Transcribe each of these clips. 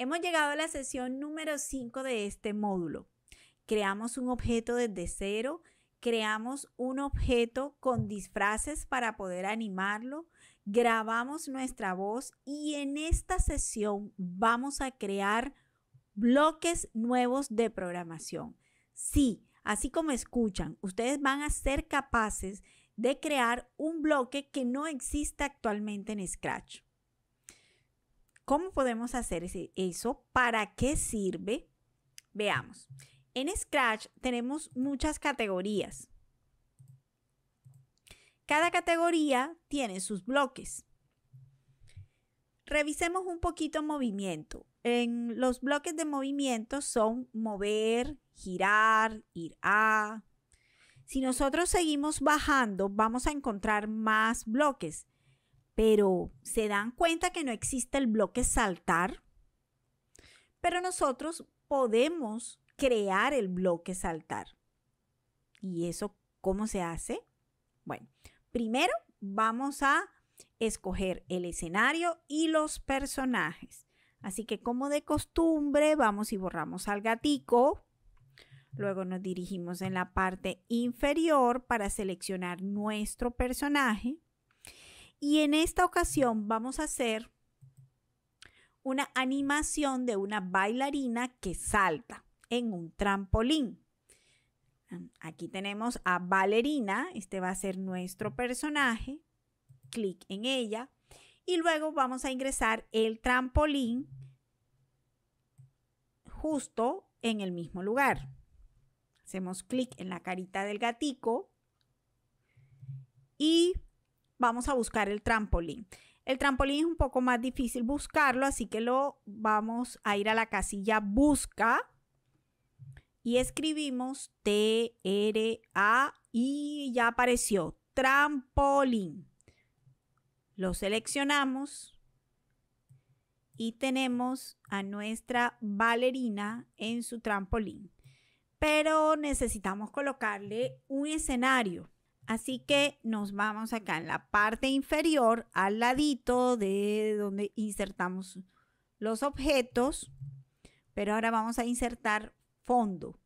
Hemos llegado a la sesión número 5 de este módulo. Creamos un objeto desde cero, creamos un objeto con disfraces para poder animarlo, grabamos nuestra voz y en esta sesión vamos a crear bloques nuevos de programación. Sí, así como escuchan, ustedes van a ser capaces de crear un bloque que no existe actualmente en Scratch. ¿Cómo podemos hacer eso? ¿Para qué sirve? Veamos. En Scratch tenemos muchas categorías. Cada categoría tiene sus bloques. Revisemos un poquito movimiento. En los bloques de movimiento son mover, girar, ir a. Si nosotros seguimos bajando, vamos a encontrar más bloques. Pero se dan cuenta que no existe el bloque saltar, pero nosotros podemos crear el bloque saltar. ¿Y eso cómo se hace? Bueno, primero vamos a escoger el escenario y los personajes. Así que como de costumbre, vamos y borramos al gatico. Luego nos dirigimos en la parte inferior para seleccionar nuestro personaje. Y en esta ocasión vamos a hacer una animación de una bailarina que salta en un trampolín. Aquí tenemos a Valerina, este va a ser nuestro personaje. Clic en ella y luego vamos a ingresar el trampolín justo en el mismo lugar. Hacemos clic en la carita del gatico y vamos a buscar el trampolín. El trampolín es un poco más difícil buscarlo, así que lo vamos a ir a la casilla busca y escribimos T R A y ya apareció trampolín. Lo seleccionamos y tenemos a nuestra bailarina en su trampolín. Pero necesitamos colocarle un escenario. Así que nos vamos acá en la parte inferior, al ladito de donde insertamos los objetos, pero ahora vamos a insertar fondo,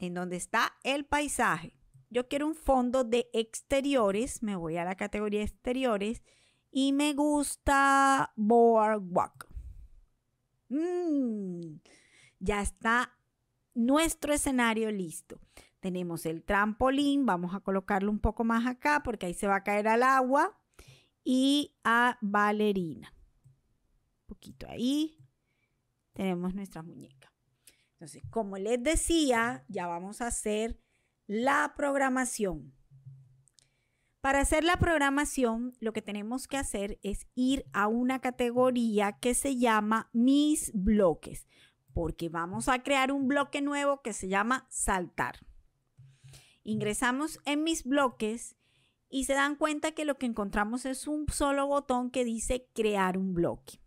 en donde está el paisaje. Yo quiero un fondo de exteriores, me voy a la categoría exteriores y me gusta Boardwalk. Mm, ya está nuestro escenario listo. Tenemos el trampolín, vamos a colocarlo un poco más acá porque ahí se va a caer al agua. Y a bailarina. Un poquito ahí. Tenemos nuestra muñeca. Entonces, como les decía, ya vamos a hacer la programación. Para hacer la programación, lo que tenemos que hacer es ir a una categoría que se llama Mis bloques, porque vamos a crear un bloque nuevo que se llama Saltar. Ingresamos en mis bloques y se dan cuenta que lo que encontramos es un solo botón que dice crear un bloque.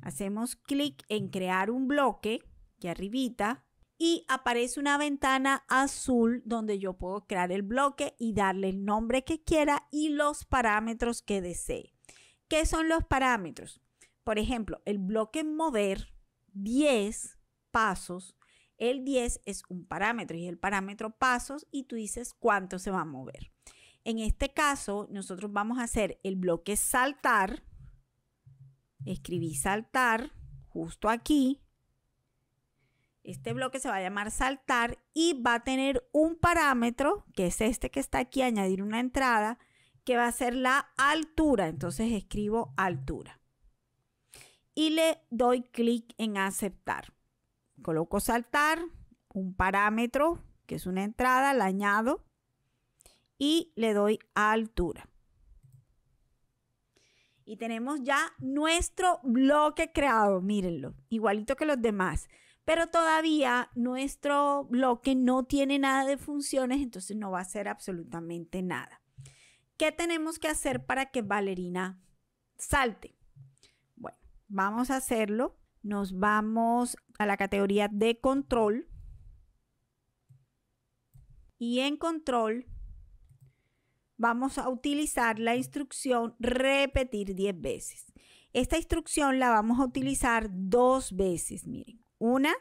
Hacemos clic en crear un bloque, que arribita, y aparece una ventana azul donde yo puedo crear el bloque y darle el nombre que quiera y los parámetros que desee. ¿Qué son los parámetros? Por ejemplo, el bloque mover 10 pasos el 10 es un parámetro y el parámetro pasos y tú dices cuánto se va a mover. En este caso, nosotros vamos a hacer el bloque saltar. Escribí saltar justo aquí. Este bloque se va a llamar saltar y va a tener un parámetro, que es este que está aquí, añadir una entrada, que va a ser la altura. Entonces escribo altura. Y le doy clic en aceptar. Coloco saltar, un parámetro que es una entrada, la añado y le doy a altura. Y tenemos ya nuestro bloque creado, mírenlo, igualito que los demás. Pero todavía nuestro bloque no tiene nada de funciones, entonces no va a ser absolutamente nada. ¿Qué tenemos que hacer para que Valerina salte? Bueno, vamos a hacerlo. Nos vamos la categoría de control. Y en control vamos a utilizar la instrucción repetir 10 veces. Esta instrucción la vamos a utilizar dos veces, miren, una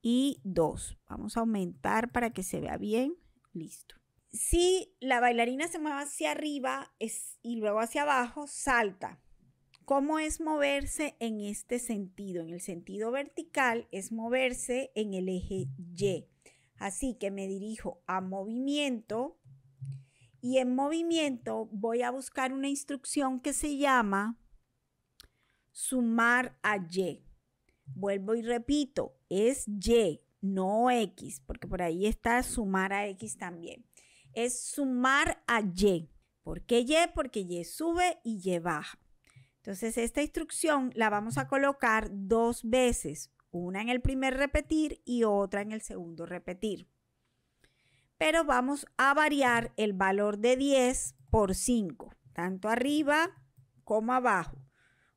y dos. Vamos a aumentar para que se vea bien. Listo. Si la bailarina se mueve hacia arriba es, y luego hacia abajo, salta. ¿Cómo es moverse en este sentido? En el sentido vertical es moverse en el eje Y. Así que me dirijo a movimiento y en movimiento voy a buscar una instrucción que se llama sumar a Y. Vuelvo y repito, es Y, no X, porque por ahí está sumar a X también. Es sumar a Y. ¿Por qué Y? Porque Y sube y Y baja. Entonces, esta instrucción la vamos a colocar dos veces, una en el primer repetir y otra en el segundo repetir. Pero vamos a variar el valor de 10 por 5, tanto arriba como abajo.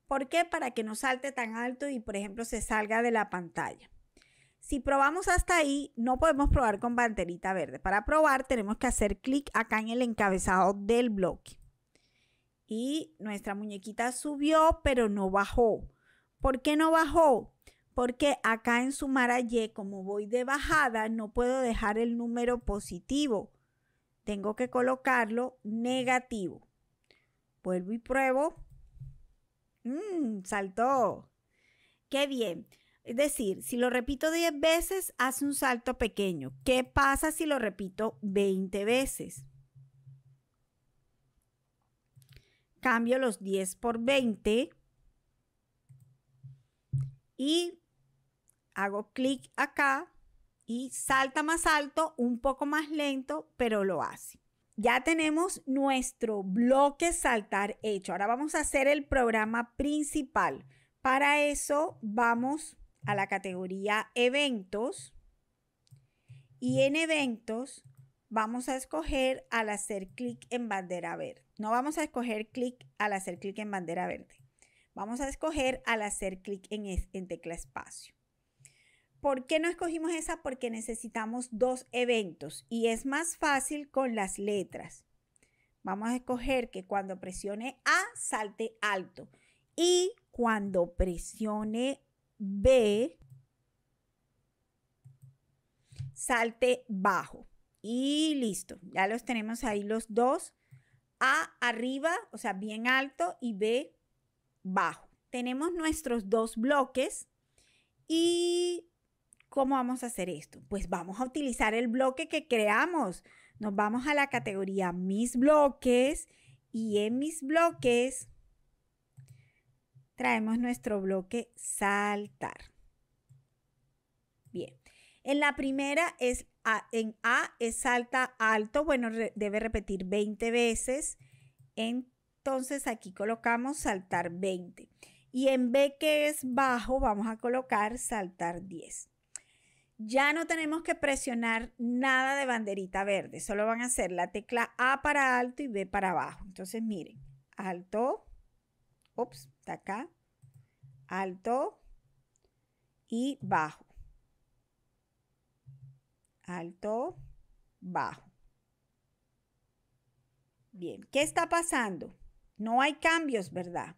¿Por qué? Para que no salte tan alto y, por ejemplo, se salga de la pantalla. Si probamos hasta ahí, no podemos probar con banderita verde. Para probar tenemos que hacer clic acá en el encabezado del bloque y nuestra muñequita subió, pero no bajó. ¿Por qué no bajó? Porque acá en sumar a Y, como voy de bajada, no puedo dejar el número positivo. Tengo que colocarlo negativo. Vuelvo y pruebo. Mm, saltó. Qué bien. Es decir, si lo repito 10 veces, hace un salto pequeño. ¿Qué pasa si lo repito 20 veces? Cambio los 10 por 20 y hago clic acá y salta más alto, un poco más lento, pero lo hace. Ya tenemos nuestro bloque saltar hecho. Ahora vamos a hacer el programa principal. Para eso vamos a la categoría eventos y en eventos vamos a escoger al hacer clic en bandera verde. No vamos a escoger clic al hacer clic en bandera verde. Vamos a escoger al hacer clic en, en tecla espacio. ¿Por qué no escogimos esa? Porque necesitamos dos eventos y es más fácil con las letras. Vamos a escoger que cuando presione A salte alto y cuando presione B salte bajo. Y listo, ya los tenemos ahí los dos. A arriba, o sea, bien alto, y B bajo. Tenemos nuestros dos bloques. ¿Y cómo vamos a hacer esto? Pues vamos a utilizar el bloque que creamos. Nos vamos a la categoría mis bloques y en mis bloques traemos nuestro bloque saltar. Bien, en la primera es en A es alta, alto, bueno, debe repetir 20 veces. Entonces aquí colocamos saltar 20. Y en B que es bajo, vamos a colocar saltar 10. Ya no tenemos que presionar nada de banderita verde, solo van a hacer la tecla A para alto y B para abajo. Entonces miren, alto, ups, está acá, alto y bajo alto, bajo. Bien, ¿qué está pasando? No hay cambios, ¿verdad?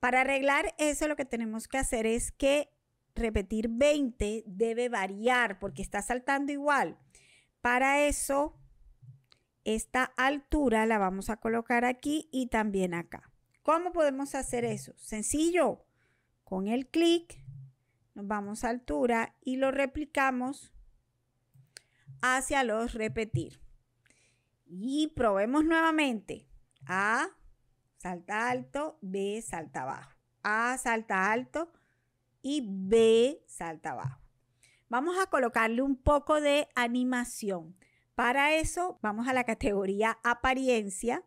Para arreglar eso lo que tenemos que hacer es que repetir 20 debe variar porque está saltando igual. Para eso, esta altura la vamos a colocar aquí y también acá. ¿Cómo podemos hacer eso? Sencillo, con el clic nos vamos a altura y lo replicamos hacia los repetir. Y probemos nuevamente. A, salta alto, B, salta abajo A, salta alto y B, salta abajo Vamos a colocarle un poco de animación. Para eso vamos a la categoría apariencia.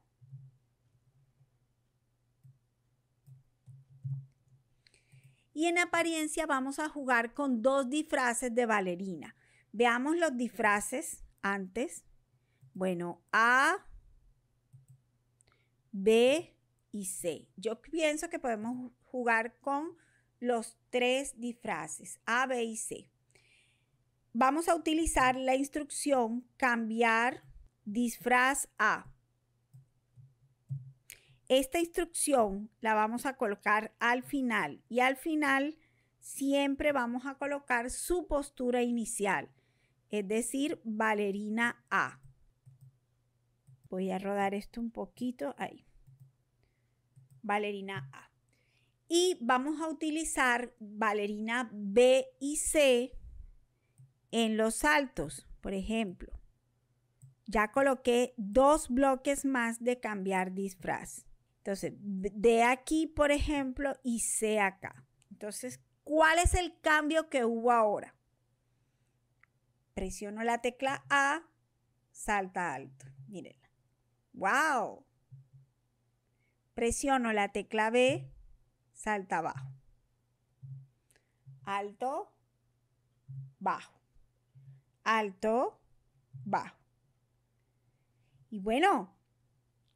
Y en apariencia vamos a jugar con dos disfraces de bailarina. Veamos los disfraces antes. Bueno, A, B y C. Yo pienso que podemos jugar con los tres disfraces, A, B y C. Vamos a utilizar la instrucción cambiar disfraz A. Esta instrucción la vamos a colocar al final y al final siempre vamos a colocar su postura inicial es decir, valerina A. Voy a rodar esto un poquito ahí. Valerina A. Y vamos a utilizar valerina B y C en los saltos, por ejemplo. Ya coloqué dos bloques más de cambiar disfraz. Entonces, de aquí, por ejemplo, y C acá. Entonces, ¿cuál es el cambio que hubo ahora? presiono la tecla A, salta alto. Mírenla. ¡Wow! Presiono la tecla B, salta bajo. Alto, bajo. Alto, bajo. Y bueno,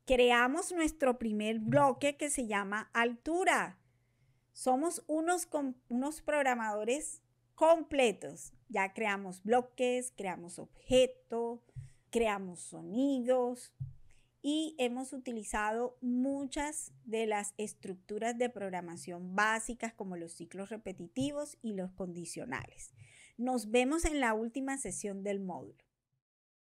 creamos nuestro primer bloque que se llama altura. Somos unos, unos programadores completos. Ya creamos bloques, creamos objetos, creamos sonidos y hemos utilizado muchas de las estructuras de programación básicas como los ciclos repetitivos y los condicionales. Nos vemos en la última sesión del módulo.